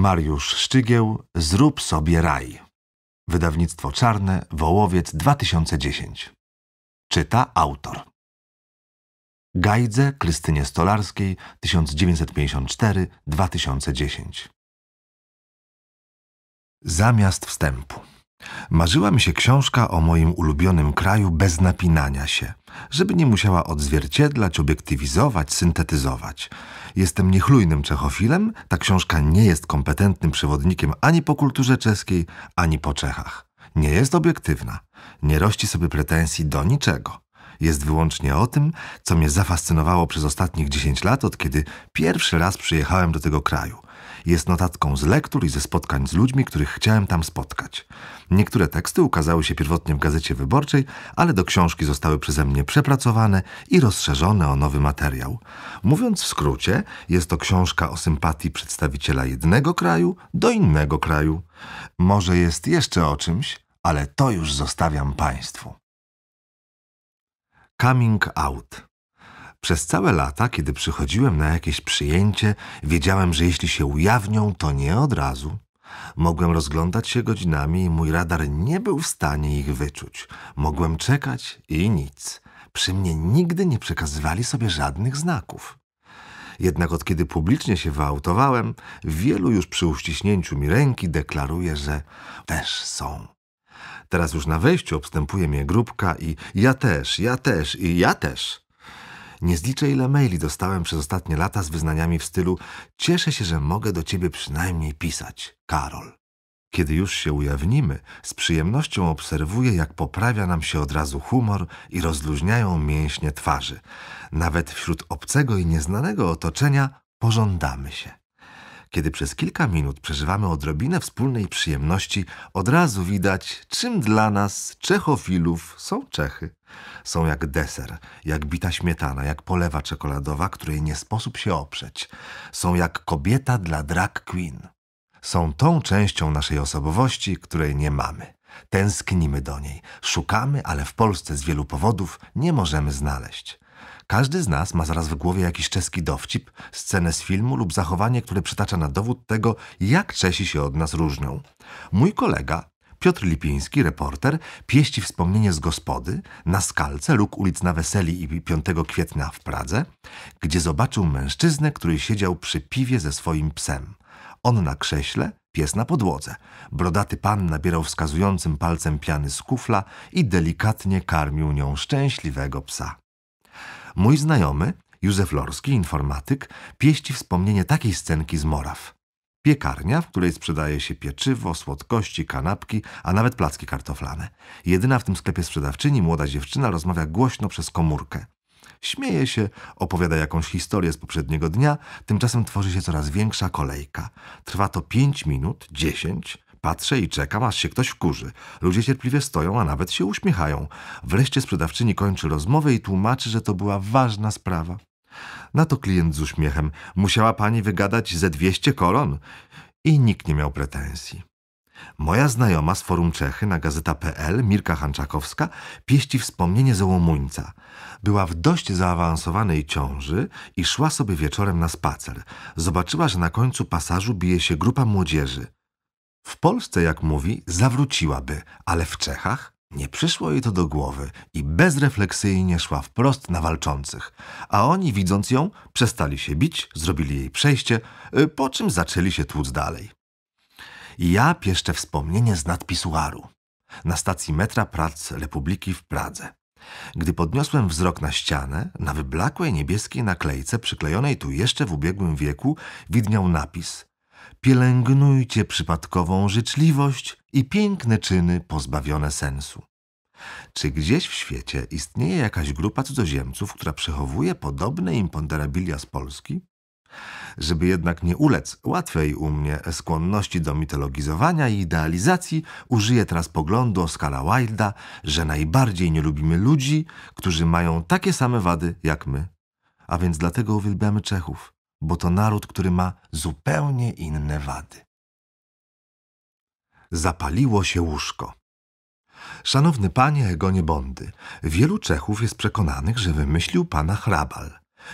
Mariusz Szczygieł Zrób sobie raj. Wydawnictwo Czarne, Wołowiec 2010. Czyta autor. Gajdze Krystynie Stolarskiej 1954-2010. Zamiast wstępu. Marzyła mi się książka o moim ulubionym kraju bez napinania się, żeby nie musiała odzwierciedlać, obiektywizować, syntetyzować. Jestem niechlujnym Czechofilem, ta książka nie jest kompetentnym przewodnikiem ani po kulturze czeskiej, ani po Czechach. Nie jest obiektywna, nie rości sobie pretensji do niczego. Jest wyłącznie o tym, co mnie zafascynowało przez ostatnich 10 lat, od kiedy pierwszy raz przyjechałem do tego kraju – jest notatką z lektur i ze spotkań z ludźmi, których chciałem tam spotkać. Niektóre teksty ukazały się pierwotnie w Gazecie Wyborczej, ale do książki zostały przeze mnie przepracowane i rozszerzone o nowy materiał. Mówiąc w skrócie, jest to książka o sympatii przedstawiciela jednego kraju do innego kraju. Może jest jeszcze o czymś, ale to już zostawiam Państwu. Coming Out przez całe lata, kiedy przychodziłem na jakieś przyjęcie, wiedziałem, że jeśli się ujawnią, to nie od razu. Mogłem rozglądać się godzinami i mój radar nie był w stanie ich wyczuć. Mogłem czekać i nic. Przy mnie nigdy nie przekazywali sobie żadnych znaków. Jednak od kiedy publicznie się wyautowałem, wielu już przy uściśnięciu mi ręki deklaruje, że też są. Teraz już na wejściu obstępuje mnie grupka i ja też, ja też i ja też. Nie zliczę ile maili dostałem przez ostatnie lata z wyznaniami w stylu cieszę się, że mogę do ciebie przynajmniej pisać, Karol. Kiedy już się ujawnimy, z przyjemnością obserwuję, jak poprawia nam się od razu humor i rozluźniają mięśnie twarzy. Nawet wśród obcego i nieznanego otoczenia pożądamy się. Kiedy przez kilka minut przeżywamy odrobinę wspólnej przyjemności, od razu widać, czym dla nas, Czechofilów, są Czechy. Są jak deser, jak bita śmietana, jak polewa czekoladowa, której nie sposób się oprzeć. Są jak kobieta dla drag queen. Są tą częścią naszej osobowości, której nie mamy. Tęsknimy do niej, szukamy, ale w Polsce z wielu powodów nie możemy znaleźć. Każdy z nas ma zaraz w głowie jakiś czeski dowcip, scenę z filmu lub zachowanie, które przytacza na dowód tego, jak Czesi się od nas różnią. Mój kolega Piotr Lipiński, reporter, pieści wspomnienie z gospody na skalce luk ulic na Weseli i 5 kwietnia w Pradze, gdzie zobaczył mężczyznę, który siedział przy piwie ze swoim psem. On na krześle, pies na podłodze. Brodaty pan nabierał wskazującym palcem piany z kufla i delikatnie karmił nią szczęśliwego psa. Mój znajomy, Józef Lorski, informatyk, pieści wspomnienie takiej scenki z Moraw. Piekarnia, w której sprzedaje się pieczywo, słodkości, kanapki, a nawet placki kartoflane. Jedyna w tym sklepie sprzedawczyni, młoda dziewczyna, rozmawia głośno przez komórkę. Śmieje się, opowiada jakąś historię z poprzedniego dnia, tymczasem tworzy się coraz większa kolejka. Trwa to pięć minut, dziesięć. Patrzę i czekam, aż się ktoś wkurzy. Ludzie cierpliwie stoją, a nawet się uśmiechają. Wreszcie sprzedawczyni kończy rozmowę i tłumaczy, że to była ważna sprawa. Na to klient z uśmiechem. Musiała pani wygadać ze dwieście kolon? I nikt nie miał pretensji. Moja znajoma z Forum Czechy na gazeta.pl, Mirka Hanczakowska, pieści wspomnienie ze Łomuńca. Była w dość zaawansowanej ciąży i szła sobie wieczorem na spacer. Zobaczyła, że na końcu pasażu bije się grupa młodzieży. W Polsce, jak mówi, zawróciłaby, ale w Czechach nie przyszło jej to do głowy i bezrefleksyjnie szła wprost na walczących, a oni, widząc ją, przestali się bić, zrobili jej przejście, y, po czym zaczęli się tłuc dalej. Ja pieszczę wspomnienie z nadpisuaru na stacji metra prac Republiki w Pradze. Gdy podniosłem wzrok na ścianę, na wyblakłej niebieskiej naklejce przyklejonej tu jeszcze w ubiegłym wieku widniał napis Pielęgnujcie przypadkową życzliwość i piękne czyny pozbawione sensu. Czy gdzieś w świecie istnieje jakaś grupa cudzoziemców, która przechowuje podobne imponderabilia z Polski? Żeby jednak nie ulec łatwej u mnie skłonności do mitologizowania i idealizacji, użyję teraz poglądu skala Wilda, że najbardziej nie lubimy ludzi, którzy mają takie same wady jak my. A więc dlatego uwielbiamy Czechów, bo to naród, który ma zupełnie inne wady. Zapaliło się łóżko. Szanowny panie Egonie Bondy, wielu Czechów jest przekonanych, że wymyślił pana hrabal.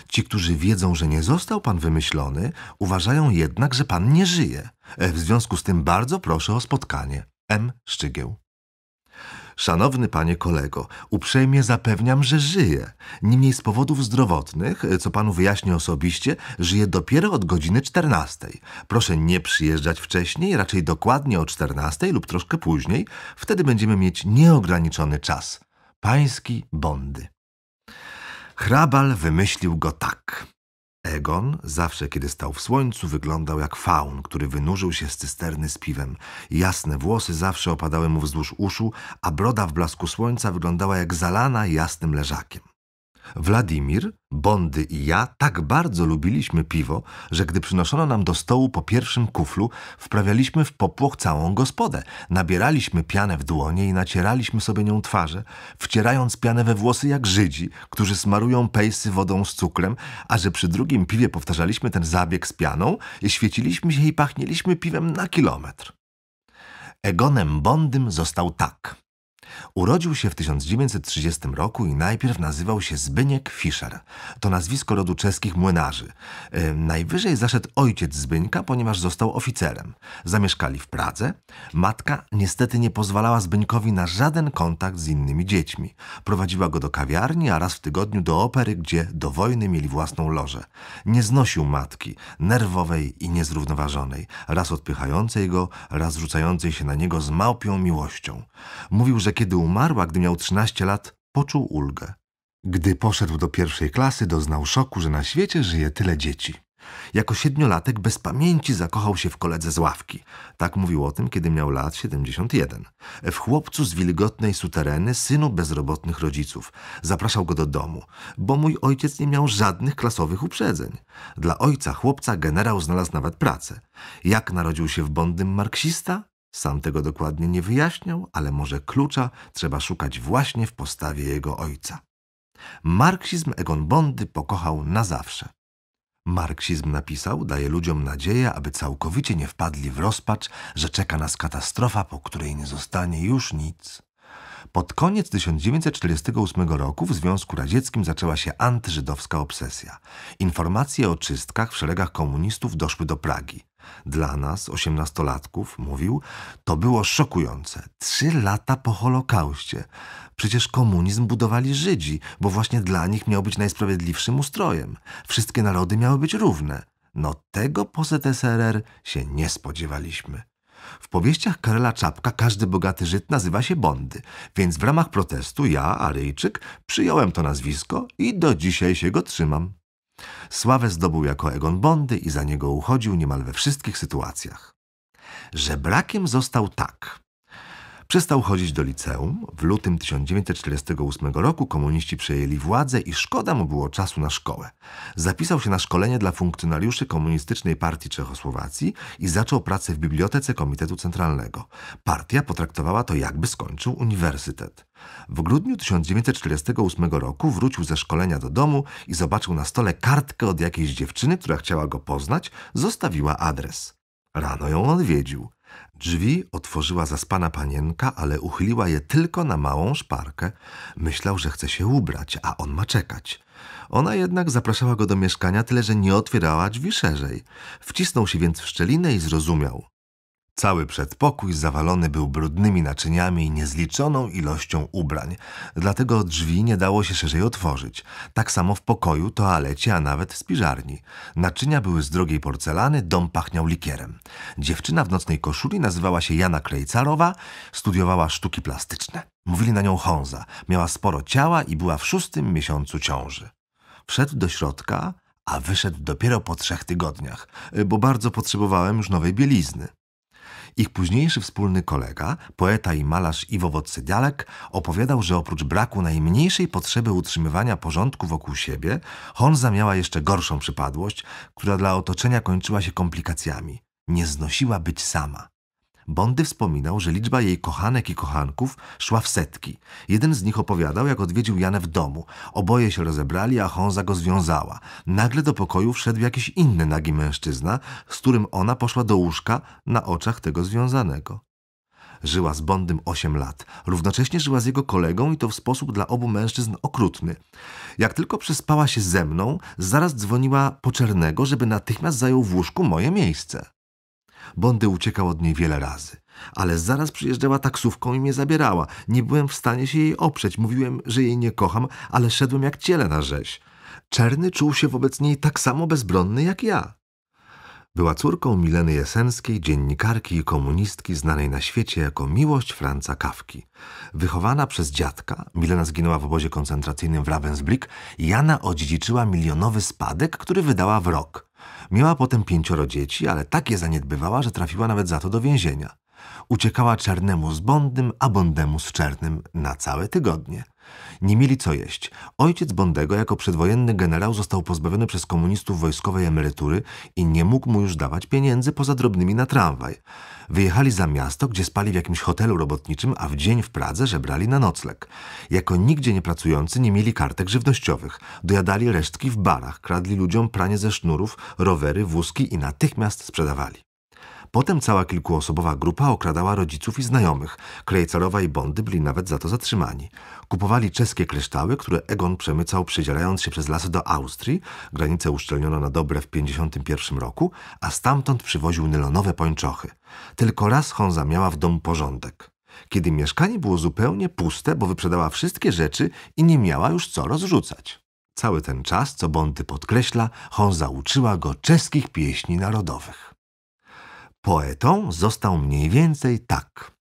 Ci, którzy wiedzą, że nie został pan wymyślony, uważają jednak, że pan nie żyje. E, w związku z tym bardzo proszę o spotkanie. M. Szczygieł. Szanowny panie kolego, uprzejmie zapewniam, że żyję. Niemniej z powodów zdrowotnych, co panu wyjaśnię osobiście, żyję dopiero od godziny 14. Proszę nie przyjeżdżać wcześniej, raczej dokładnie o 14 lub troszkę później. Wtedy będziemy mieć nieograniczony czas. Pański Bondy. Hrabal wymyślił go tak. Egon, zawsze kiedy stał w słońcu, wyglądał jak faun, który wynurzył się z cysterny z piwem. Jasne włosy zawsze opadały mu wzdłuż uszu, a broda w blasku słońca wyglądała jak zalana jasnym leżakiem. Wladimir, Bondy i ja tak bardzo lubiliśmy piwo, że gdy przynoszono nam do stołu po pierwszym kuflu, wprawialiśmy w popłoch całą gospodę. Nabieraliśmy pianę w dłonie i nacieraliśmy sobie nią twarze, wcierając pianę we włosy jak Żydzi, którzy smarują pejsy wodą z cukrem, a że przy drugim piwie powtarzaliśmy ten zabieg z pianą, świeciliśmy się i pachnieliśmy piwem na kilometr. Egonem Bondym został tak – Urodził się w 1930 roku i najpierw nazywał się Zbyniek Fischer. To nazwisko rodu czeskich młynarzy. E, najwyżej zaszedł ojciec Zbyńka, ponieważ został oficerem. Zamieszkali w Pradze. Matka niestety nie pozwalała Zbyńkowi na żaden kontakt z innymi dziećmi. Prowadziła go do kawiarni, a raz w tygodniu do opery, gdzie do wojny mieli własną lożę. Nie znosił matki, nerwowej i niezrównoważonej, raz odpychającej go, raz rzucającej się na niego z małpią miłością. Mówił, że kiedy umarła, gdy miał 13 lat, poczuł ulgę. Gdy poszedł do pierwszej klasy, doznał szoku, że na świecie żyje tyle dzieci. Jako siedmiolatek bez pamięci zakochał się w koledze z ławki. Tak mówił o tym, kiedy miał lat 71. W chłopcu z wilgotnej sutereny, synu bezrobotnych rodziców. Zapraszał go do domu, bo mój ojciec nie miał żadnych klasowych uprzedzeń. Dla ojca chłopca generał znalazł nawet pracę. Jak narodził się w Bondym marksista? Sam tego dokładnie nie wyjaśniał, ale może klucza trzeba szukać właśnie w postawie jego ojca. Marksizm Egon Bondy pokochał na zawsze. Marksizm napisał, daje ludziom nadzieję, aby całkowicie nie wpadli w rozpacz, że czeka nas katastrofa, po której nie zostanie już nic. Pod koniec 1948 roku w Związku Radzieckim zaczęła się antyżydowska obsesja. Informacje o czystkach w szeregach komunistów doszły do Pragi. Dla nas, osiemnastolatków, mówił, to było szokujące. Trzy lata po Holokauście. Przecież komunizm budowali Żydzi, bo właśnie dla nich miał być najsprawiedliwszym ustrojem. Wszystkie narody miały być równe. No tego po ZSRR się nie spodziewaliśmy. W powieściach Karela Czapka każdy bogaty Żyd nazywa się Bondy, więc w ramach protestu ja, Aryjczyk, przyjąłem to nazwisko i do dzisiaj się go trzymam. Sławę zdobył jako Egon Bondy i za niego uchodził niemal we wszystkich sytuacjach. Żebrakiem został tak. Przestał chodzić do liceum. W lutym 1948 roku komuniści przejęli władzę i szkoda mu było czasu na szkołę. Zapisał się na szkolenie dla funkcjonariuszy Komunistycznej Partii Czechosłowacji i zaczął pracę w bibliotece Komitetu Centralnego. Partia potraktowała to jakby skończył uniwersytet. W grudniu 1948 roku wrócił ze szkolenia do domu i zobaczył na stole kartkę od jakiejś dziewczyny, która chciała go poznać, zostawiła adres. Rano ją odwiedził. Drzwi otworzyła zaspana panienka, ale uchyliła je tylko na małą szparkę. Myślał, że chce się ubrać, a on ma czekać. Ona jednak zapraszała go do mieszkania, tyle że nie otwierała drzwi szerzej. Wcisnął się więc w szczelinę i zrozumiał. Cały przedpokój zawalony był brudnymi naczyniami i niezliczoną ilością ubrań, dlatego drzwi nie dało się szerzej otworzyć. Tak samo w pokoju, toalecie, a nawet w spiżarni. Naczynia były z drogiej porcelany, dom pachniał likierem. Dziewczyna w nocnej koszuli nazywała się Jana Krejcarowa, studiowała sztuki plastyczne. Mówili na nią Honza, miała sporo ciała i była w szóstym miesiącu ciąży. Wszedł do środka, a wyszedł dopiero po trzech tygodniach, bo bardzo potrzebowałem już nowej bielizny. Ich późniejszy wspólny kolega, poeta i malarz Iwo Dialek opowiadał, że oprócz braku najmniejszej potrzeby utrzymywania porządku wokół siebie, Honza miała jeszcze gorszą przypadłość, która dla otoczenia kończyła się komplikacjami. Nie znosiła być sama. Bondy wspominał, że liczba jej kochanek i kochanków szła w setki. Jeden z nich opowiadał, jak odwiedził Janę w domu. Oboje się rozebrali, a Honza go związała. Nagle do pokoju wszedł jakiś inny nagi mężczyzna, z którym ona poszła do łóżka na oczach tego związanego. Żyła z Bondym 8 lat. Równocześnie żyła z jego kolegą i to w sposób dla obu mężczyzn okrutny. Jak tylko przespała się ze mną, zaraz dzwoniła po Czernego, żeby natychmiast zajął w łóżku moje miejsce. Bondy uciekał od niej wiele razy. Ale zaraz przyjeżdżała taksówką i mnie zabierała. Nie byłem w stanie się jej oprzeć. Mówiłem, że jej nie kocham, ale szedłem jak ciele na rzeź. Czerny czuł się wobec niej tak samo bezbronny jak ja. Była córką Mileny Jesenskiej, dziennikarki i komunistki znanej na świecie jako miłość Franca Kawki. Wychowana przez dziadka, Milena zginęła w obozie koncentracyjnym w Ravensbrück, Jana odziedziczyła milionowy spadek, który wydała w rok. Miała potem pięcioro dzieci, ale tak je zaniedbywała, że trafiła nawet za to do więzienia. Uciekała czarnemu z bondym, a bondemu z czarnym na całe tygodnie. Nie mieli co jeść. Ojciec Bondego jako przedwojenny generał został pozbawiony przez komunistów wojskowej emerytury i nie mógł mu już dawać pieniędzy poza drobnymi na tramwaj. Wyjechali za miasto, gdzie spali w jakimś hotelu robotniczym, a w dzień w Pradze żebrali na nocleg. Jako nigdzie nie pracujący nie mieli kartek żywnościowych. Dojadali resztki w barach, kradli ludziom pranie ze sznurów, rowery, wózki i natychmiast sprzedawali. Potem cała kilkuosobowa grupa okradała rodziców i znajomych. Klejcarowa i Bondy byli nawet za to zatrzymani. Kupowali czeskie kryształy, które Egon przemycał przedzierając się przez lasy do Austrii. Granicę uszczelniono na dobre w 1951 roku, a stamtąd przywoził nylonowe pończochy. Tylko raz Honza miała w domu porządek kiedy mieszkanie było zupełnie puste, bo wyprzedała wszystkie rzeczy i nie miała już co rozrzucać. Cały ten czas, co Bondy podkreśla, Honza uczyła go czeskich pieśni narodowych. Poetą został mniej więcej tak.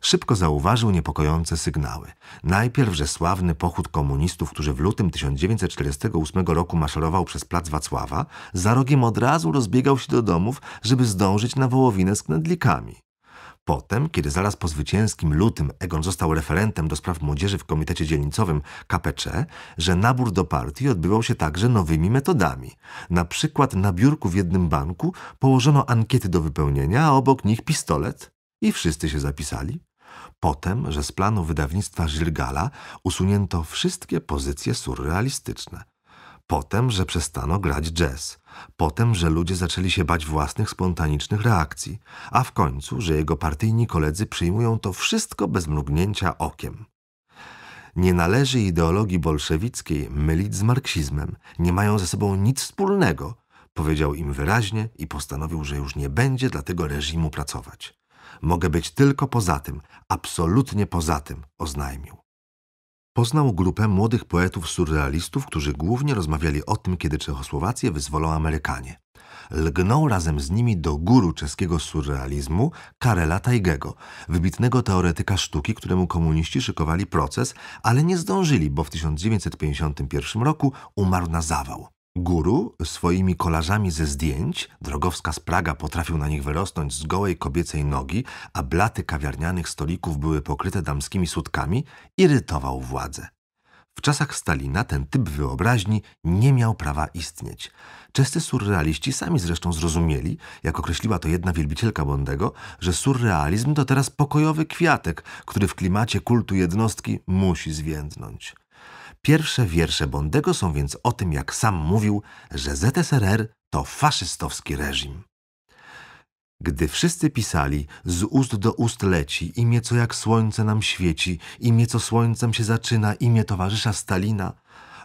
Szybko zauważył niepokojące sygnały. Najpierw, że sławny pochód komunistów, który w lutym 1948 roku maszerował przez plac Wacława, za rogiem od razu rozbiegał się do domów, żeby zdążyć na wołowinę z knedlikami. Potem, kiedy zaraz po zwycięskim lutym Egon został referentem do spraw młodzieży w komitecie dzielnicowym KPC, że nabór do partii odbywał się także nowymi metodami. Na przykład na biurku w jednym banku położono ankiety do wypełnienia, a obok nich pistolet i wszyscy się zapisali. Potem, że z planu wydawnictwa Żilgala usunięto wszystkie pozycje surrealistyczne. Potem, że przestano grać jazz. Potem, że ludzie zaczęli się bać własnych spontanicznych reakcji. A w końcu, że jego partyjni koledzy przyjmują to wszystko bez mrugnięcia okiem. Nie należy ideologii bolszewickiej mylić z marksizmem. Nie mają ze sobą nic wspólnego. Powiedział im wyraźnie i postanowił, że już nie będzie dla tego reżimu pracować. Mogę być tylko poza tym, absolutnie poza tym, oznajmił. Poznał grupę młodych poetów-surrealistów, którzy głównie rozmawiali o tym, kiedy Czechosłowację wyzwolą Amerykanie. Lgnął razem z nimi do guru czeskiego surrealizmu Karela Tajgego, wybitnego teoretyka sztuki, któremu komuniści szykowali proces, ale nie zdążyli, bo w 1951 roku umarł na zawał. Guru swoimi kolażami ze zdjęć, drogowska z Praga potrafił na nich wyrosnąć z gołej kobiecej nogi, a blaty kawiarnianych stolików były pokryte damskimi sutkami, irytował władzę. W czasach Stalina ten typ wyobraźni nie miał prawa istnieć. Czescy surrealiści sami zresztą zrozumieli, jak określiła to jedna wielbicielka Bondego, że surrealizm to teraz pokojowy kwiatek, który w klimacie kultu jednostki musi zwiędnąć. Pierwsze wiersze Bondego są więc o tym, jak sam mówił, że ZSRR to faszystowski reżim. Gdy wszyscy pisali, z ust do ust leci, imię co jak słońce nam świeci, imię co słońcem się zaczyna, imię towarzysza Stalina,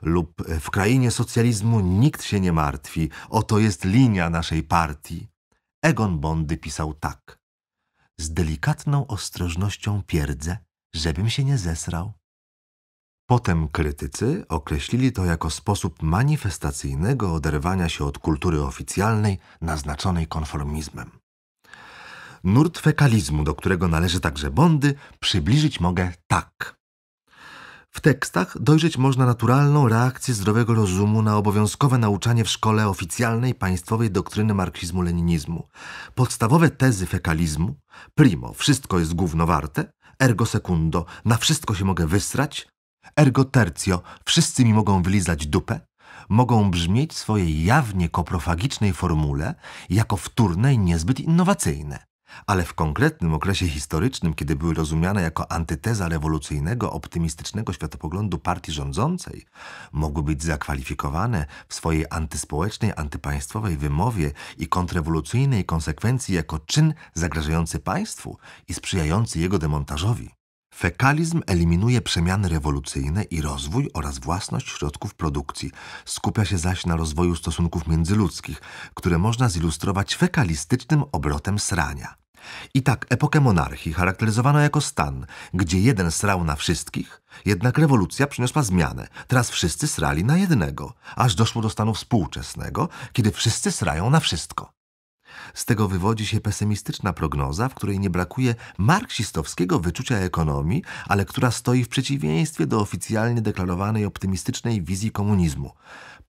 lub w krainie socjalizmu nikt się nie martwi, oto jest linia naszej partii. Egon Bondy pisał tak. Z delikatną ostrożnością pierdzę, żebym się nie zesrał. Potem krytycy określili to jako sposób manifestacyjnego oderwania się od kultury oficjalnej naznaczonej konformizmem. Nurt fekalizmu, do którego należy także Bondy, przybliżyć mogę tak. W tekstach dojrzeć można naturalną reakcję zdrowego rozumu na obowiązkowe nauczanie w szkole oficjalnej państwowej doktryny marksizmu-leninizmu. Podstawowe tezy fekalizmu, primo, wszystko jest głównowarte, ergo secundo, na wszystko się mogę wysrać, Ergo tercio, wszyscy mi mogą wylizać dupę, mogą brzmieć w swojej jawnie koprofagicznej formule jako wtórne i niezbyt innowacyjne. Ale w konkretnym okresie historycznym, kiedy były rozumiane jako antyteza rewolucyjnego, optymistycznego światopoglądu partii rządzącej, mogły być zakwalifikowane w swojej antyspołecznej, antypaństwowej wymowie i kontrrewolucyjnej konsekwencji jako czyn zagrażający państwu i sprzyjający jego demontażowi. Fekalizm eliminuje przemiany rewolucyjne i rozwój oraz własność środków produkcji. Skupia się zaś na rozwoju stosunków międzyludzkich, które można zilustrować fekalistycznym obrotem srania. I tak epokę monarchii charakteryzowano jako stan, gdzie jeden srał na wszystkich, jednak rewolucja przyniosła zmianę. Teraz wszyscy srali na jednego, aż doszło do stanu współczesnego, kiedy wszyscy srają na wszystko. Z tego wywodzi się pesymistyczna prognoza, w której nie brakuje marksistowskiego wyczucia ekonomii, ale która stoi w przeciwieństwie do oficjalnie deklarowanej optymistycznej wizji komunizmu.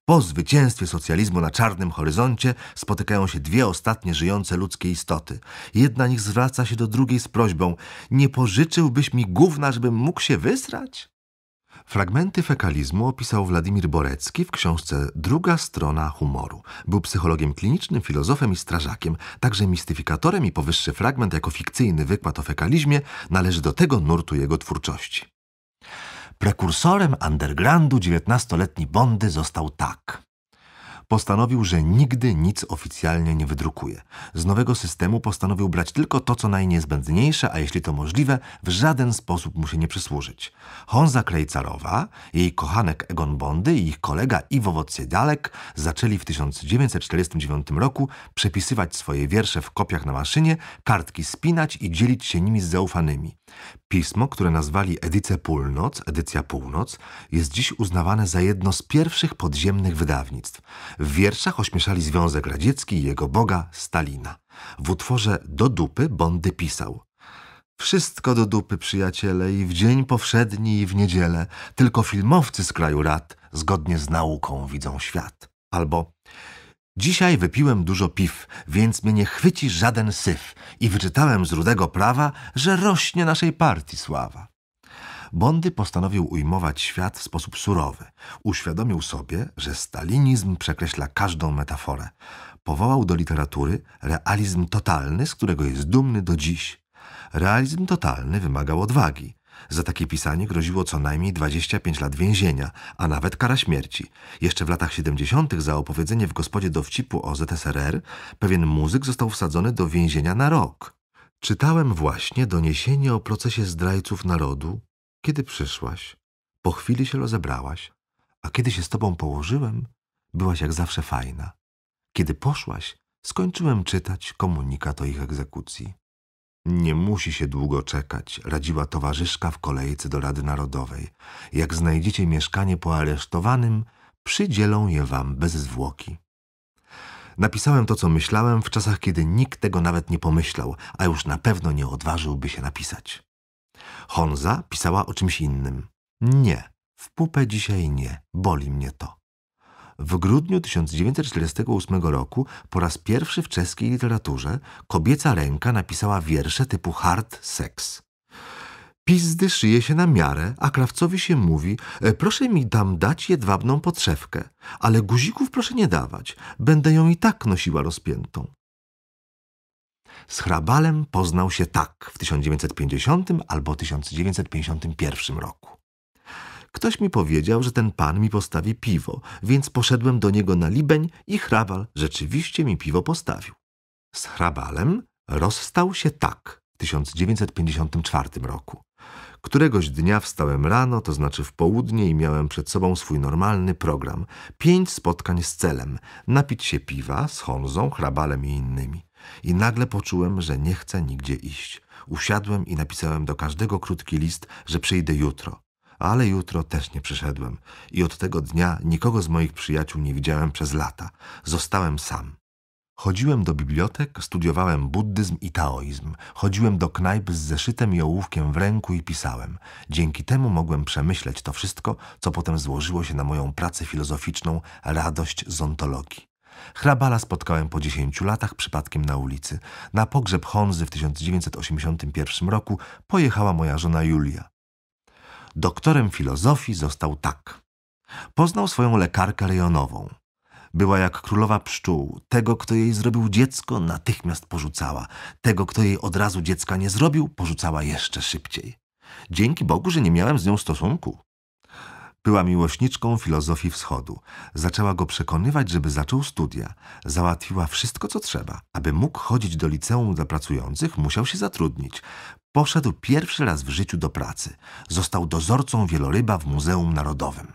Po zwycięstwie socjalizmu na czarnym horyzoncie spotykają się dwie ostatnie żyjące ludzkie istoty. Jedna z nich zwraca się do drugiej z prośbą: Nie pożyczyłbyś mi gówna, żebym mógł się wysrać? Fragmenty fekalizmu opisał Władimir Borecki w książce Druga strona humoru. Był psychologiem klinicznym, filozofem i strażakiem, także mistyfikatorem i powyższy fragment jako fikcyjny wykład o fekalizmie należy do tego nurtu jego twórczości. Prekursorem undergroundu 19-letni Bondy został tak postanowił, że nigdy nic oficjalnie nie wydrukuje. Z nowego systemu postanowił brać tylko to, co najniezbędniejsze, a jeśli to możliwe, w żaden sposób mu się nie przysłużyć. Honza Klejcarowa, jej kochanek Egon Bondy i ich kolega Iwo Wodsiedalek zaczęli w 1949 roku przepisywać swoje wiersze w kopiach na maszynie, kartki spinać i dzielić się nimi z zaufanymi. Pismo, które nazwali Edycę Północ, Edycja Północ, jest dziś uznawane za jedno z pierwszych podziemnych wydawnictw. W wierszach ośmieszali Związek Radziecki i jego boga Stalina. W utworze Do dupy Bondy pisał wszystko do dupy, przyjaciele, i w dzień powszedni, i w niedzielę. Tylko filmowcy z kraju rad, zgodnie z nauką, widzą świat. Albo Dzisiaj wypiłem dużo piw, więc mnie nie chwyci żaden syf i wyczytałem z rudego prawa, że rośnie naszej partii sława. Bondy postanowił ujmować świat w sposób surowy. Uświadomił sobie, że stalinizm przekreśla każdą metaforę. Powołał do literatury realizm totalny, z którego jest dumny do dziś. Realizm totalny wymagał odwagi. Za takie pisanie groziło co najmniej 25 lat więzienia, a nawet kara śmierci. Jeszcze w latach 70. za opowiedzenie w gospodzie dowcipu o ZSRR pewien muzyk został wsadzony do więzienia na rok. Czytałem właśnie doniesienie o procesie zdrajców narodu, kiedy przyszłaś. Po chwili się rozebrałaś, a kiedy się z tobą położyłem, byłaś jak zawsze fajna. Kiedy poszłaś, skończyłem czytać komunikat o ich egzekucji. Nie musi się długo czekać, radziła towarzyszka w kolejce do Rady Narodowej. Jak znajdziecie mieszkanie po aresztowanym, przydzielą je wam bez zwłoki. Napisałem to, co myślałem, w czasach, kiedy nikt tego nawet nie pomyślał, a już na pewno nie odważyłby się napisać. Honza pisała o czymś innym. Nie, w pupę dzisiaj nie, boli mnie to. W grudniu 1948 roku po raz pierwszy w czeskiej literaturze kobieca ręka napisała wiersze typu hard sex. Pizdy szyje się na miarę, a krawcowi się mówi e, proszę mi tam dać jedwabną podszewkę, ale guzików proszę nie dawać, będę ją i tak nosiła rozpiętą. Z Hrabalem poznał się tak w 1950 albo 1951 roku. Ktoś mi powiedział, że ten pan mi postawi piwo, więc poszedłem do niego na Libeń i hrabal rzeczywiście mi piwo postawił. Z hrabalem rozstał się tak w 1954 roku. Któregoś dnia wstałem rano, to znaczy w południe i miałem przed sobą swój normalny program. Pięć spotkań z celem, napić się piwa z Honzą, Hrabalem i innymi. I nagle poczułem, że nie chcę nigdzie iść. Usiadłem i napisałem do każdego krótki list, że przyjdę jutro ale jutro też nie przyszedłem i od tego dnia nikogo z moich przyjaciół nie widziałem przez lata. Zostałem sam. Chodziłem do bibliotek, studiowałem buddyzm i taoizm. Chodziłem do knajp z zeszytem i ołówkiem w ręku i pisałem. Dzięki temu mogłem przemyśleć to wszystko, co potem złożyło się na moją pracę filozoficzną Radość z ontologii. Hrabala spotkałem po dziesięciu latach przypadkiem na ulicy. Na pogrzeb Honzy w 1981 roku pojechała moja żona Julia doktorem filozofii został tak. Poznał swoją lekarkę rejonową. Była jak królowa pszczół. Tego, kto jej zrobił dziecko, natychmiast porzucała. Tego, kto jej od razu dziecka nie zrobił, porzucała jeszcze szybciej. Dzięki Bogu, że nie miałem z nią stosunku. Była miłośniczką filozofii wschodu. Zaczęła go przekonywać, żeby zaczął studia. Załatwiła wszystko, co trzeba. Aby mógł chodzić do liceum dla pracujących, musiał się zatrudnić. Poszedł pierwszy raz w życiu do pracy. Został dozorcą wieloryba w Muzeum Narodowym.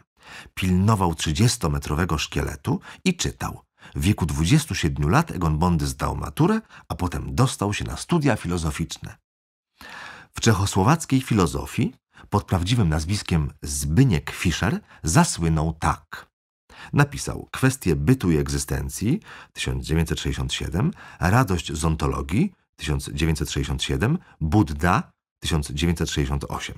Pilnował 30-metrowego szkieletu i czytał. W wieku 27 lat Egon Bondy zdał maturę, a potem dostał się na studia filozoficzne. W czechosłowackiej filozofii pod prawdziwym nazwiskiem Zbyniek Fischer zasłynął tak. Napisał Kwestie bytu i egzystencji 1967, Radość z ontologii 1967, Budda 1968.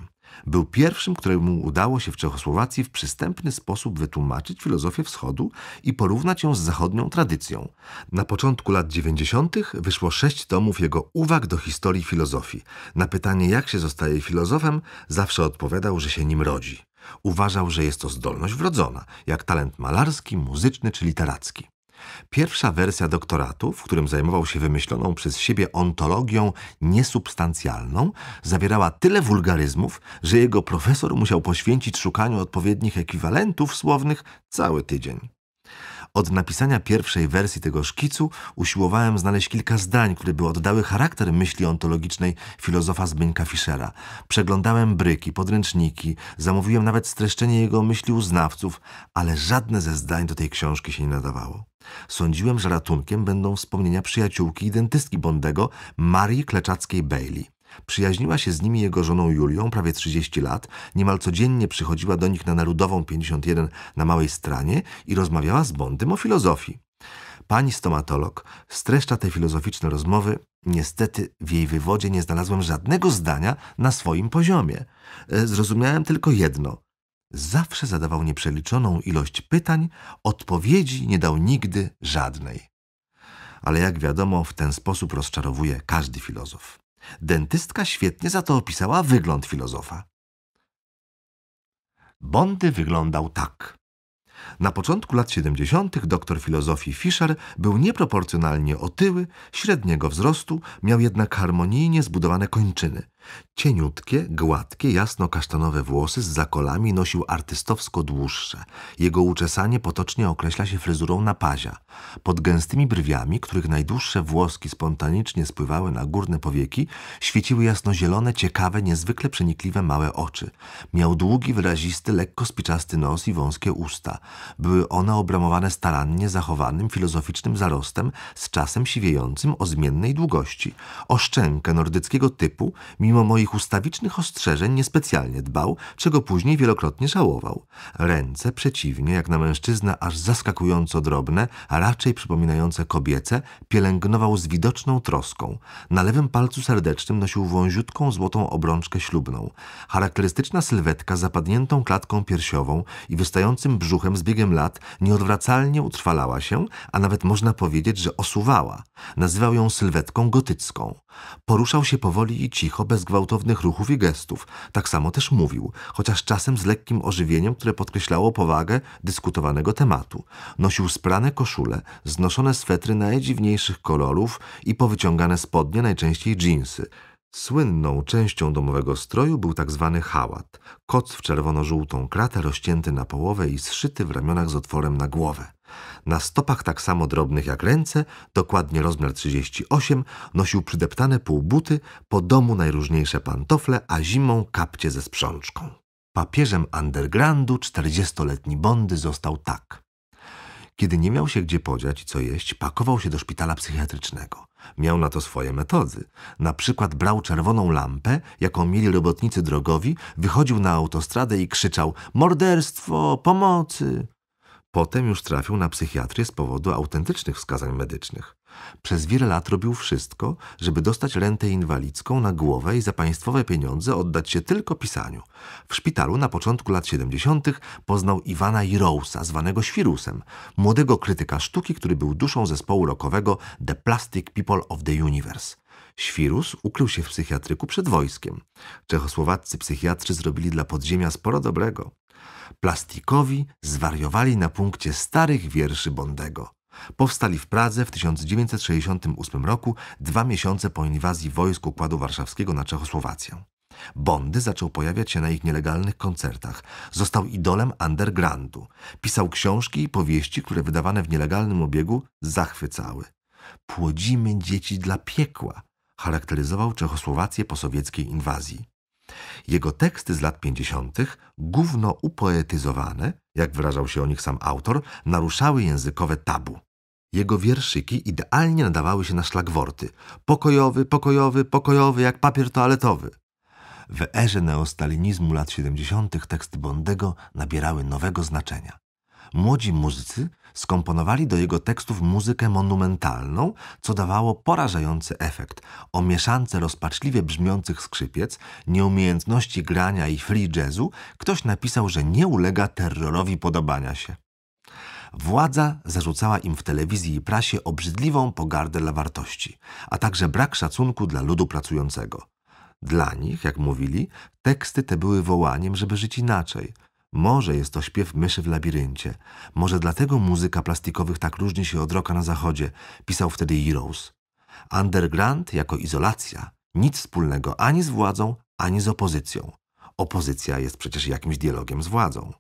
Był pierwszym, któremu udało się w Czechosłowacji w przystępny sposób wytłumaczyć filozofię wschodu i porównać ją z zachodnią tradycją. Na początku lat 90. wyszło sześć tomów jego uwag do historii filozofii. Na pytanie, jak się zostaje filozofem, zawsze odpowiadał, że się nim rodzi. Uważał, że jest to zdolność wrodzona, jak talent malarski, muzyczny czy literacki. Pierwsza wersja doktoratu, w którym zajmował się wymyśloną przez siebie ontologią niesubstancjalną, zawierała tyle wulgaryzmów, że jego profesor musiał poświęcić szukaniu odpowiednich ekwiwalentów słownych cały tydzień. Od napisania pierwszej wersji tego szkicu usiłowałem znaleźć kilka zdań, które by oddały charakter myśli ontologicznej filozofa Zbyńka Fischera. Przeglądałem bryki, podręczniki, zamówiłem nawet streszczenie jego myśli u znawców, ale żadne ze zdań do tej książki się nie nadawało. Sądziłem, że ratunkiem będą wspomnienia przyjaciółki i dentystki Bondego, Marii Kleczackiej-Bailey. Przyjaźniła się z nimi jego żoną Julią prawie 30 lat, niemal codziennie przychodziła do nich na Narodową 51 na Małej Stranie i rozmawiała z Bondym o filozofii. Pani stomatolog streszcza te filozoficzne rozmowy. Niestety w jej wywodzie nie znalazłem żadnego zdania na swoim poziomie. E, zrozumiałem tylko jedno. Zawsze zadawał nieprzeliczoną ilość pytań, odpowiedzi nie dał nigdy żadnej. Ale jak wiadomo, w ten sposób rozczarowuje każdy filozof. Dentystka świetnie za to opisała wygląd filozofa. Bondy wyglądał tak. Na początku lat 70. doktor filozofii Fischer był nieproporcjonalnie otyły, średniego wzrostu, miał jednak harmonijnie zbudowane kończyny. Cieniutkie, gładkie, jasno-kasztanowe włosy z zakolami nosił artystowsko dłuższe. Jego uczesanie potocznie określa się fryzurą na pazia. Pod gęstymi brwiami, których najdłuższe włoski spontanicznie spływały na górne powieki, świeciły jasnozielone, ciekawe, niezwykle przenikliwe małe oczy. Miał długi, wyrazisty, lekko spiczasty nos i wąskie usta. Były one obramowane starannie zachowanym, filozoficznym zarostem, z czasem siwiejącym o zmiennej długości. O szczękę nordyckiego typu, mimo mimo moich ustawicznych ostrzeżeń niespecjalnie dbał, czego później wielokrotnie żałował. Ręce przeciwnie, jak na mężczyzna aż zaskakująco drobne, a raczej przypominające kobiece, pielęgnował z widoczną troską. Na lewym palcu serdecznym nosił wąziutką złotą obrączkę ślubną. Charakterystyczna sylwetka zapadniętą klatką piersiową i wystającym brzuchem z biegiem lat nieodwracalnie utrwalała się, a nawet można powiedzieć, że osuwała. Nazywał ją sylwetką gotycką. Poruszał się powoli i cicho, bez bez gwałtownych ruchów i gestów. Tak samo też mówił, chociaż czasem z lekkim ożywieniem, które podkreślało powagę dyskutowanego tematu. Nosił sprane koszule, znoszone swetry najdziwniejszych kolorów i powyciągane spodnie, najczęściej dżinsy. Słynną częścią domowego stroju był tak zwany hałat, koc w czerwono-żółtą kratę rozcięty na połowę i zszyty w ramionach z otworem na głowę. Na stopach tak samo drobnych jak ręce, dokładnie rozmiar 38, nosił przydeptane półbuty, po domu najróżniejsze pantofle, a zimą kapcie ze sprzączką. Papieżem undergroundu czterdziestoletni Bondy został tak. Kiedy nie miał się gdzie podziać i co jeść, pakował się do szpitala psychiatrycznego. Miał na to swoje metody. Na przykład brał czerwoną lampę, jaką mieli robotnicy drogowi, wychodził na autostradę i krzyczał – morderstwo, pomocy! Potem już trafił na psychiatrię z powodu autentycznych wskazań medycznych. Przez wiele lat robił wszystko, żeby dostać rentę inwalidzką na głowę i za państwowe pieniądze oddać się tylko pisaniu. W szpitalu na początku lat 70. poznał Iwana Jirousa, zwanego Świrusem, młodego krytyka sztuki, który był duszą zespołu rockowego The Plastic People of the Universe. Świrus ukrył się w psychiatryku przed wojskiem. Czechosłowaccy psychiatrzy zrobili dla podziemia sporo dobrego. Plastikowi zwariowali na punkcie starych wierszy Bondego. Powstali w Pradze w 1968 roku, dwa miesiące po inwazji wojsk Układu Warszawskiego na Czechosłowację. Bondy zaczął pojawiać się na ich nielegalnych koncertach. Został idolem undergroundu. Pisał książki i powieści, które wydawane w nielegalnym obiegu zachwycały. Płodzimy dzieci dla piekła, charakteryzował Czechosłowację po sowieckiej inwazji. Jego teksty z lat 50. gówno upoetyzowane, jak wyrażał się o nich sam autor, naruszały językowe tabu. Jego wierszyki idealnie nadawały się na szlagworty. Pokojowy, pokojowy, pokojowy, jak papier toaletowy. W erze neostalinizmu lat 70. teksty Bondego nabierały nowego znaczenia. Młodzi muzycy skomponowali do jego tekstów muzykę monumentalną, co dawało porażający efekt. O mieszance rozpaczliwie brzmiących skrzypiec, nieumiejętności grania i free jazzu ktoś napisał, że nie ulega terrorowi podobania się. Władza zarzucała im w telewizji i prasie obrzydliwą pogardę dla wartości, a także brak szacunku dla ludu pracującego. Dla nich, jak mówili, teksty te były wołaniem, żeby żyć inaczej – może jest to śpiew myszy w labiryncie. Może dlatego muzyka plastikowych tak różni się od roka na zachodzie, pisał wtedy Heroes. Underground jako izolacja. Nic wspólnego ani z władzą, ani z opozycją. Opozycja jest przecież jakimś dialogiem z władzą.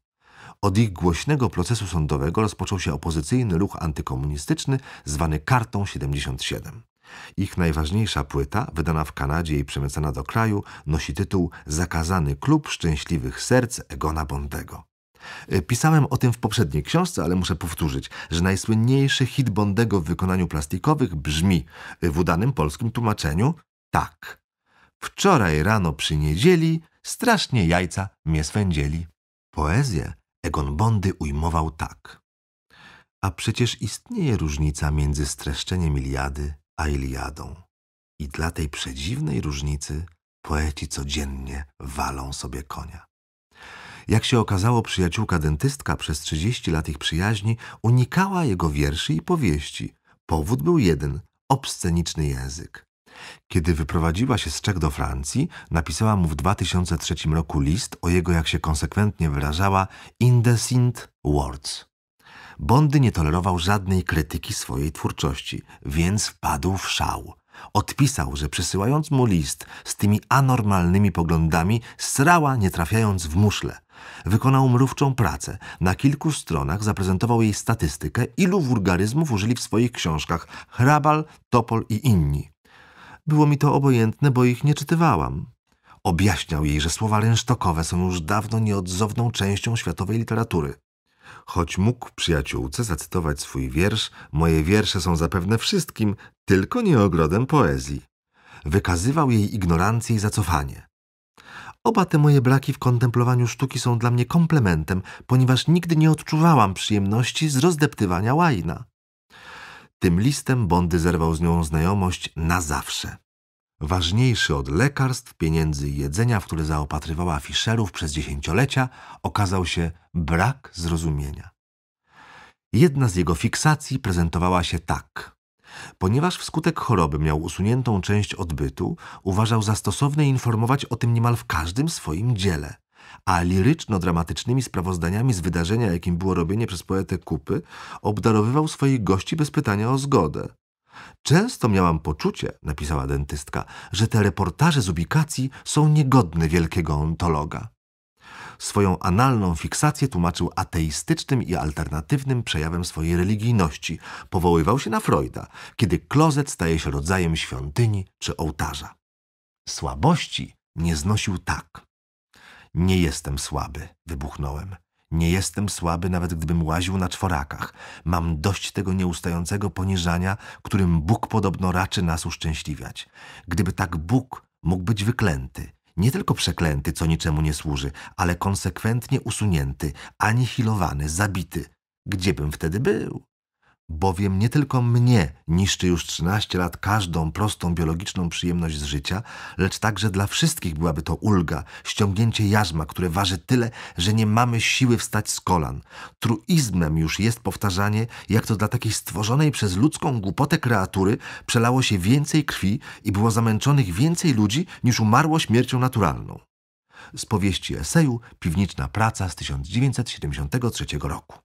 Od ich głośnego procesu sądowego rozpoczął się opozycyjny ruch antykomunistyczny zwany Kartą 77. Ich najważniejsza płyta, wydana w Kanadzie i przemycana do kraju, nosi tytuł Zakazany klub szczęśliwych serc Egona Bondego. E, pisałem o tym w poprzedniej książce, ale muszę powtórzyć, że najsłynniejszy hit Bondego w wykonaniu plastikowych brzmi e, w udanym polskim tłumaczeniu tak. Wczoraj rano przy niedzieli strasznie jajca mnie swędzieli. Poezję Egon Bondy ujmował tak. A przecież istnieje różnica między streszczeniem Iliady a Iliadą. I dla tej przedziwnej różnicy poeci codziennie walą sobie konia. Jak się okazało, przyjaciółka dentystka przez 30 lat ich przyjaźni unikała jego wierszy i powieści. Powód był jeden – obsceniczny język. Kiedy wyprowadziła się z Czech do Francji, napisała mu w 2003 roku list o jego, jak się konsekwentnie wyrażała, indecent words – Bondy nie tolerował żadnej krytyki swojej twórczości, więc wpadł w szał. Odpisał, że przesyłając mu list z tymi anormalnymi poglądami, srała nie trafiając w muszle. Wykonał mrówczą pracę. Na kilku stronach zaprezentował jej statystykę, ilu wulgaryzmów użyli w swoich książkach Hrabal, Topol i inni. Było mi to obojętne, bo ich nie czytywałam. Objaśniał jej, że słowa rynsztokowe są już dawno nieodzowną częścią światowej literatury choć mógł przyjaciółce zacytować swój wiersz, moje wiersze są zapewne wszystkim, tylko nie ogrodem poezji. Wykazywał jej ignorancję i zacofanie. Oba te moje braki w kontemplowaniu sztuki są dla mnie komplementem, ponieważ nigdy nie odczuwałam przyjemności z rozdeptywania łajna. Tym listem Bondy zerwał z nią znajomość na zawsze ważniejszy od lekarstw, pieniędzy i jedzenia, w które zaopatrywała Fischerów przez dziesięciolecia, okazał się brak zrozumienia. Jedna z jego fiksacji prezentowała się tak. Ponieważ wskutek choroby miał usuniętą część odbytu, uważał za stosowne informować o tym niemal w każdym swoim dziele a liryczno-dramatycznymi sprawozdaniami z wydarzenia, jakim było robienie przez poetę kupy, obdarowywał swoich gości bez pytania o zgodę. Często miałam poczucie, napisała dentystka, że te reportaże z ubikacji są niegodne wielkiego ontologa. Swoją analną fiksację tłumaczył ateistycznym i alternatywnym przejawem swojej religijności. Powoływał się na Freuda, kiedy klozet staje się rodzajem świątyni czy ołtarza. Słabości nie znosił tak. Nie jestem słaby, wybuchnąłem. Nie jestem słaby, nawet gdybym łaził na czworakach. Mam dość tego nieustającego poniżania, którym Bóg podobno raczy nas uszczęśliwiać. Gdyby tak Bóg mógł być wyklęty, nie tylko przeklęty, co niczemu nie służy, ale konsekwentnie usunięty, anihilowany, zabity, gdziebym wtedy był? bowiem nie tylko mnie niszczy już 13 lat każdą prostą biologiczną przyjemność z życia, lecz także dla wszystkich byłaby to ulga, ściągnięcie jarzma, które waży tyle, że nie mamy siły wstać z kolan. Truizmem już jest powtarzanie, jak to dla takiej stworzonej przez ludzką głupotę kreatury przelało się więcej krwi i było zamęczonych więcej ludzi niż umarło śmiercią naturalną. Z powieści eseju Piwniczna praca z 1973 roku.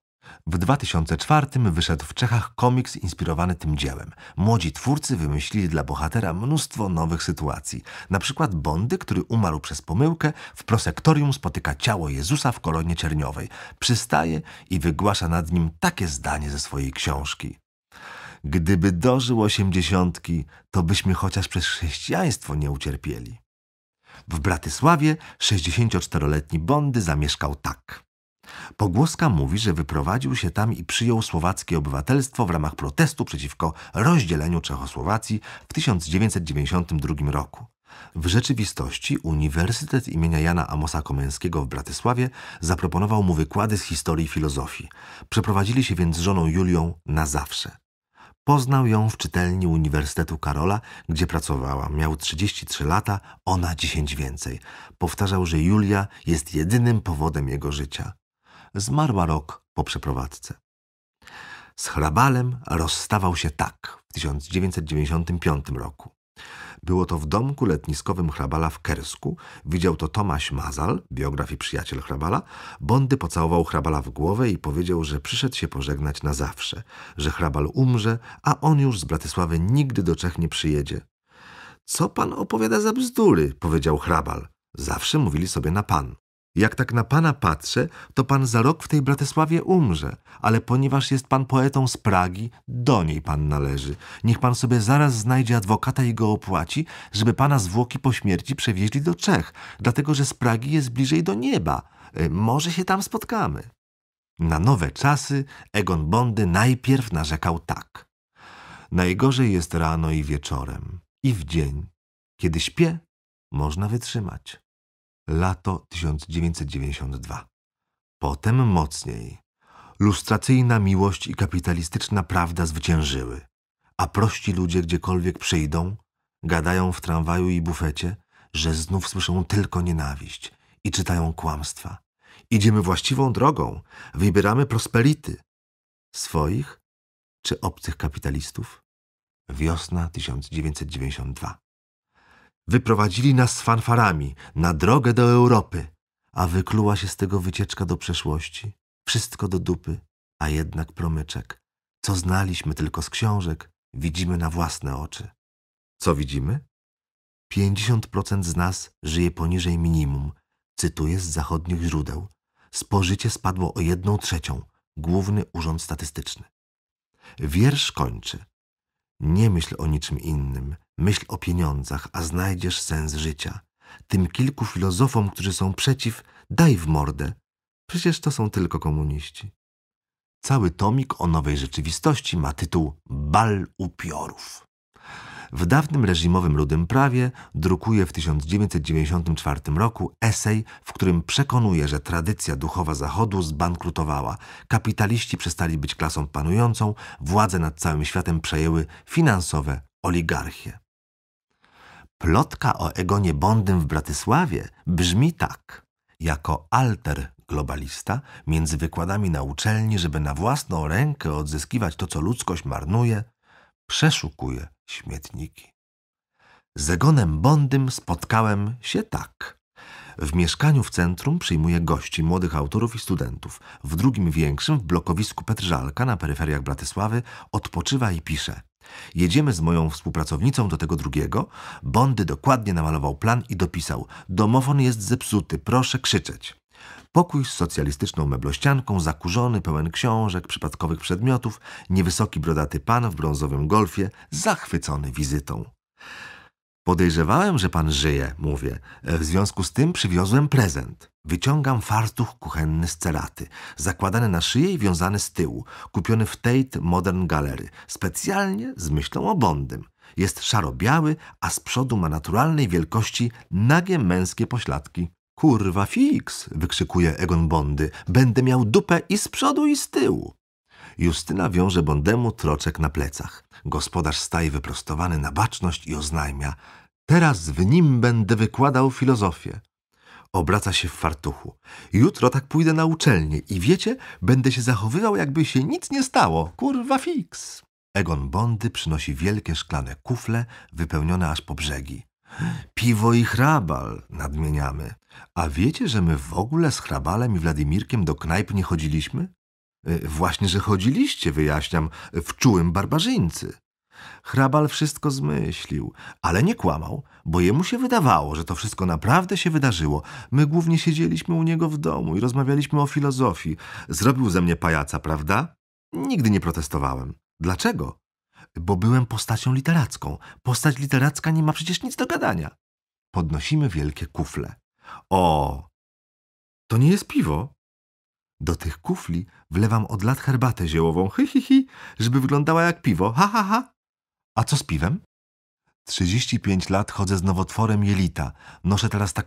W 2004 wyszedł w Czechach komiks inspirowany tym dziełem. Młodzi twórcy wymyślili dla bohatera mnóstwo nowych sytuacji. Na przykład Bondy, który umarł przez pomyłkę, w prosektorium spotyka ciało Jezusa w kolonie cierniowej. Przystaje i wygłasza nad nim takie zdanie ze swojej książki. Gdyby dożył osiemdziesiątki, to byśmy chociaż przez chrześcijaństwo nie ucierpieli. W Bratysławie 64-letni Bondy zamieszkał tak. Pogłoska mówi, że wyprowadził się tam i przyjął słowackie obywatelstwo w ramach protestu przeciwko rozdzieleniu Czechosłowacji w 1992 roku. W rzeczywistości Uniwersytet imienia Jana Amosa Komenskiego w Bratysławie zaproponował mu wykłady z historii i filozofii. Przeprowadzili się więc z żoną Julią na zawsze. Poznał ją w czytelni Uniwersytetu Karola, gdzie pracowała. Miał 33 lata, ona 10 więcej. Powtarzał, że Julia jest jedynym powodem jego życia zmarła rok po przeprowadzce. Z Hrabalem rozstawał się tak w 1995 roku. Było to w domku letniskowym Hrabala w Kersku. Widział to Tomasz Mazal, biograf i przyjaciel Hrabala. Bondy pocałował Hrabala w głowę i powiedział, że przyszedł się pożegnać na zawsze, że Hrabal umrze, a on już z Bratysławy nigdy do Czech nie przyjedzie. Co pan opowiada za bzdury? powiedział Hrabal. Zawsze mówili sobie na pan. Jak tak na pana patrzę, to pan za rok w tej Bratysławie umrze, ale ponieważ jest pan poetą z Pragi, do niej pan należy. Niech pan sobie zaraz znajdzie adwokata i go opłaci, żeby pana zwłoki po śmierci przewieźli do Czech, dlatego że z Pragi jest bliżej do nieba. E, może się tam spotkamy. Na nowe czasy Egon Bondy najpierw narzekał tak. Najgorzej jest rano i wieczorem, i w dzień. Kiedy śpię, można wytrzymać lato 1992. Potem mocniej. Lustracyjna miłość i kapitalistyczna prawda zwyciężyły, a prości ludzie gdziekolwiek przyjdą, gadają w tramwaju i bufecie, że znów słyszą tylko nienawiść i czytają kłamstwa. Idziemy właściwą drogą, wybieramy prosperity. Swoich czy obcych kapitalistów? Wiosna 1992. Wyprowadzili nas z fanfarami na drogę do Europy, a wykluła się z tego wycieczka do przeszłości. Wszystko do dupy, a jednak promyczek. Co znaliśmy tylko z książek, widzimy na własne oczy. Co widzimy? 50% z nas żyje poniżej minimum, cytuję z zachodnich źródeł. Spożycie spadło o jedną trzecią, Główny Urząd Statystyczny. Wiersz kończy. Nie myśl o niczym innym, Myśl o pieniądzach, a znajdziesz sens życia. Tym kilku filozofom, którzy są przeciw, daj w mordę. Przecież to są tylko komuniści. Cały tomik o nowej rzeczywistości ma tytuł Bal upiorów. W dawnym reżimowym ludym prawie drukuje w 1994 roku esej, w którym przekonuje, że tradycja duchowa Zachodu zbankrutowała. Kapitaliści przestali być klasą panującą, władzę nad całym światem przejęły finansowe oligarchie. Plotka o Egonie Bondym w Bratysławie brzmi tak. Jako alter globalista między wykładami na uczelni, żeby na własną rękę odzyskiwać to, co ludzkość marnuje, przeszukuje śmietniki. Z Egonem Bondym spotkałem się tak. W mieszkaniu w centrum przyjmuje gości, młodych autorów i studentów. W drugim większym, w blokowisku Petrzalka na peryferiach Bratysławy, odpoczywa i pisze. Jedziemy z moją współpracownicą do tego drugiego. Bondy dokładnie namalował plan i dopisał. Domofon jest zepsuty, proszę krzyczeć. Pokój z socjalistyczną meblościanką, zakurzony, pełen książek, przypadkowych przedmiotów, niewysoki brodaty pan w brązowym golfie, zachwycony wizytą. Podejrzewałem, że pan żyje, mówię. W związku z tym przywiozłem prezent. Wyciągam fartuch kuchenny z ceraty, zakładany na szyję i wiązany z tyłu, kupiony w Tate Modern Gallery, specjalnie z myślą o Bondym. Jest szaro-biały, a z przodu ma naturalnej wielkości nagie męskie pośladki. Kurwa fix! wykrzykuje Egon Bondy. Będę miał dupę i z przodu i z tyłu. Justyna wiąże Bondemu troczek na plecach. Gospodarz staje wyprostowany na baczność i oznajmia – teraz w nim będę wykładał filozofię. Obraca się w fartuchu. Jutro tak pójdę na uczelnię i wiecie, będę się zachowywał, jakby się nic nie stało. Kurwa fix! Egon Bondy przynosi wielkie szklane kufle wypełnione aż po brzegi. Piwo i hrabal, nadmieniamy. A wiecie, że my w ogóle z hrabalem i Wladimirkiem do knajp nie chodziliśmy? E, właśnie, że chodziliście, wyjaśniam, w czułym barbarzyńcy. Hrabal wszystko zmyślił, ale nie kłamał, bo jemu się wydawało, że to wszystko naprawdę się wydarzyło. My głównie siedzieliśmy u niego w domu i rozmawialiśmy o filozofii. Zrobił ze mnie pajaca, prawda? Nigdy nie protestowałem. Dlaczego? Bo byłem postacią literacką. Postać literacka nie ma przecież nic do gadania. Podnosimy wielkie kufle. O! To nie jest piwo, do tych kufli wlewam od lat herbatę ziołową, hi, hi, hi, żeby wyglądała jak piwo, ha, ha, ha. A co z piwem? 35 lat chodzę z nowotworem jelita. Noszę teraz tak.